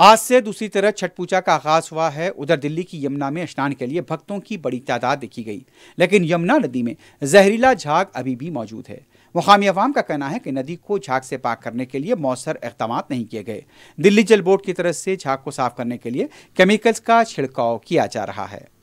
आज से दूसरी तरह छठ पूजा का आगाज हुआ है उधर दिल्ली की यमुना में स्नान के लिए भक्तों की बड़ी तादाद देखी गई लेकिन यमुना नदी में जहरीला झाग अभी भी मौजूद है मुकामी अवाम का कहना है कि नदी को झाग से पाक करने के लिए मौसर इकदाम नहीं किए गए दिल्ली जल बोर्ड की तरफ से झाग को साफ करने के लिए केमिकल्स का छिड़काव किया जा रहा है